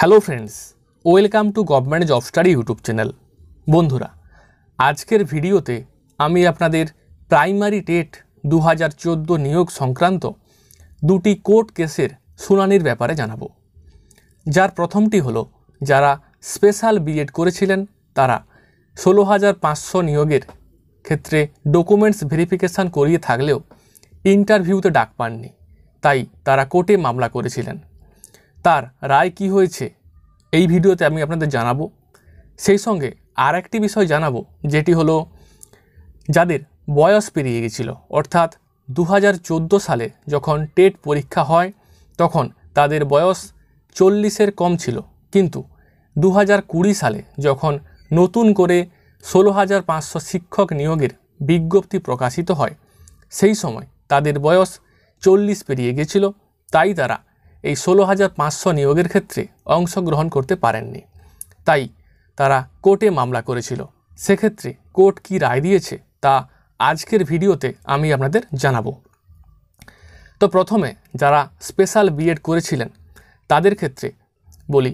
hello friends welcome to government job study YouTube channel বন্ধুরা আজকের ভিডিওতে আমি আপনাদের প্রাইমারি টেট দু হাজার চোদ্দো নিয়োগ সংক্রান্ত দুটি কোর্ট কেসের শুনানির ব্যাপারে জানাবো যার প্রথমটি হলো যারা স্পেশাল বিএড করেছিলেন তারা ষোলো হাজার পাঁচশো নিয়োগের ক্ষেত্রে ডকুমেন্টস ভেরিফিকেশান করিয়ে থাকলেও ইন্টারভিউতে ডাক পাননি তাই তারা কোর্টে মামলা করেছিলেন তার রায় কি হয়েছে এই ভিডিওতে আমি আপনাদের জানাবো সেই সঙ্গে আর একটি বিষয় জানাবো যেটি হলো যাদের বয়স পেরিয়ে গেছিল অর্থাৎ দু সালে যখন টেট পরীক্ষা হয় তখন তাদের বয়স চল্লিশের কম ছিল কিন্তু দু সালে যখন নতুন করে ষোলো হাজার পাঁচশো শিক্ষক নিয়োগের বিজ্ঞপ্তি প্রকাশিত হয় সেই সময় তাদের বয়স চল্লিশ পেরিয়ে গেছিল তাই তারা এই ষোলো হাজার পাঁচশো নিয়োগের ক্ষেত্রে অংশগ্রহণ করতে পারেননি তাই তারা কোর্টে মামলা করেছিল সেক্ষেত্রে কোর্ট কি রায় দিয়েছে তা আজকের ভিডিওতে আমি আপনাদের জানাবো তো প্রথমে যারা স্পেশাল বিএড করেছিলেন তাদের ক্ষেত্রে বলি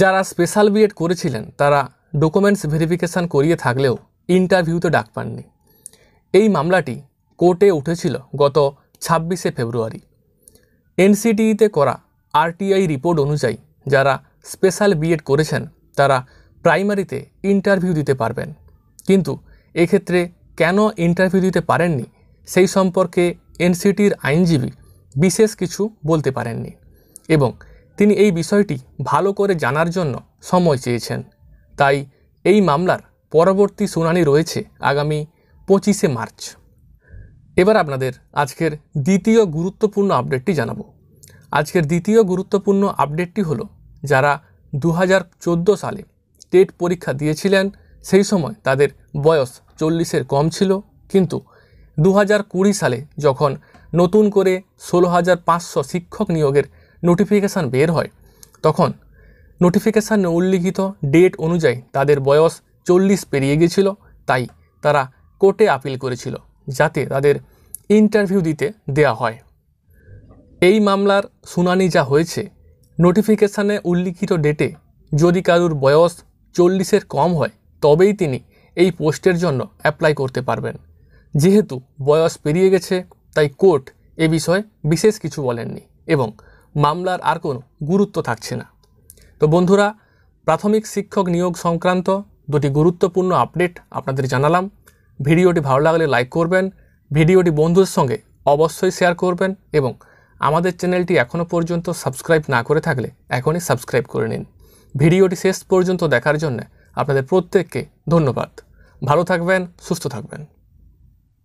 যারা স্পেশাল বিএড করেছিলেন তারা ডকুমেন্টস ভেরিফিকেশান করিয়ে থাকলেও ইন্টারভিউতে ডাক পাননি এই মামলাটি কোর্টে উঠেছিল গত ছাব্বিশে ফেব্রুয়ারি এনসিটিইতে করা আরটিআই রিপোর্ট অনুযায়ী যারা স্পেশাল বিএড করেছেন তারা প্রাইমারিতে ইন্টারভিউ দিতে পারবেন কিন্তু এক্ষেত্রে কেন ইন্টারভিউ দিতে পারেননি সেই সম্পর্কে এনসিটির আইনজীবী বিশেষ কিছু বলতে পারেননি এবং তিনি এই বিষয়টি ভালো করে জানার জন্য সময় চেয়েছেন তাই এই মামলার পরবর্তী শুনানি রয়েছে আগামী পঁচিশে মার্চ এবার আপনাদের আজকের দ্বিতীয় গুরুত্বপূর্ণ আপডেটটি জানাবো আজকের দ্বিতীয় গুরুত্বপূর্ণ আপডেটটি হলো যারা দু সালে টেট পরীক্ষা দিয়েছিলেন সেই সময় তাদের বয়স চল্লিশের কম ছিল কিন্তু দু সালে যখন নতুন করে ষোলো হাজার পাঁচশো শিক্ষক নিয়োগের নোটিফিকেশান বের হয় তখন নোটিফিকেশানে উল্লিখিত ডেট অনুযায়ী তাদের বয়স চল্লিশ পেরিয়ে গেছিল তাই তারা কোর্টে আপিল করেছিল যাতে তাদের ইন্টারভিউ দিতে দেয়া হয় এই মামলার শুনানি যা হয়েছে নোটিফিকেশানে উল্লিখিত ডেটে যদি কারুর বয়স চল্লিশের কম হয় তবেই তিনি এই পোস্টের জন্য অ্যাপ্লাই করতে পারবেন যেহেতু বয়স পেরিয়ে গেছে তাই কোর্ট এ বিষয়ে বিশেষ কিছু বলেননি এবং মামলার আর কোনো গুরুত্ব থাকছে না তো বন্ধুরা প্রাথমিক শিক্ষক নিয়োগ সংক্রান্ত দুটি গুরুত্বপূর্ণ আপডেট আপনাদের জানালাম ভিডিওটি ভালো লাগলে লাইক করবেন ভিডিওটি বন্ধুদের সঙ্গে অবশ্যই শেয়ার করবেন এবং আমাদের চ্যানেলটি এখনও পর্যন্ত সাবস্ক্রাইব না করে থাকলে এখনই সাবস্ক্রাইব করে নিন ভিডিওটি শেষ পর্যন্ত দেখার জন্য আপনাদের প্রত্যেককে ধন্যবাদ ভালো থাকবেন সুস্থ থাকবেন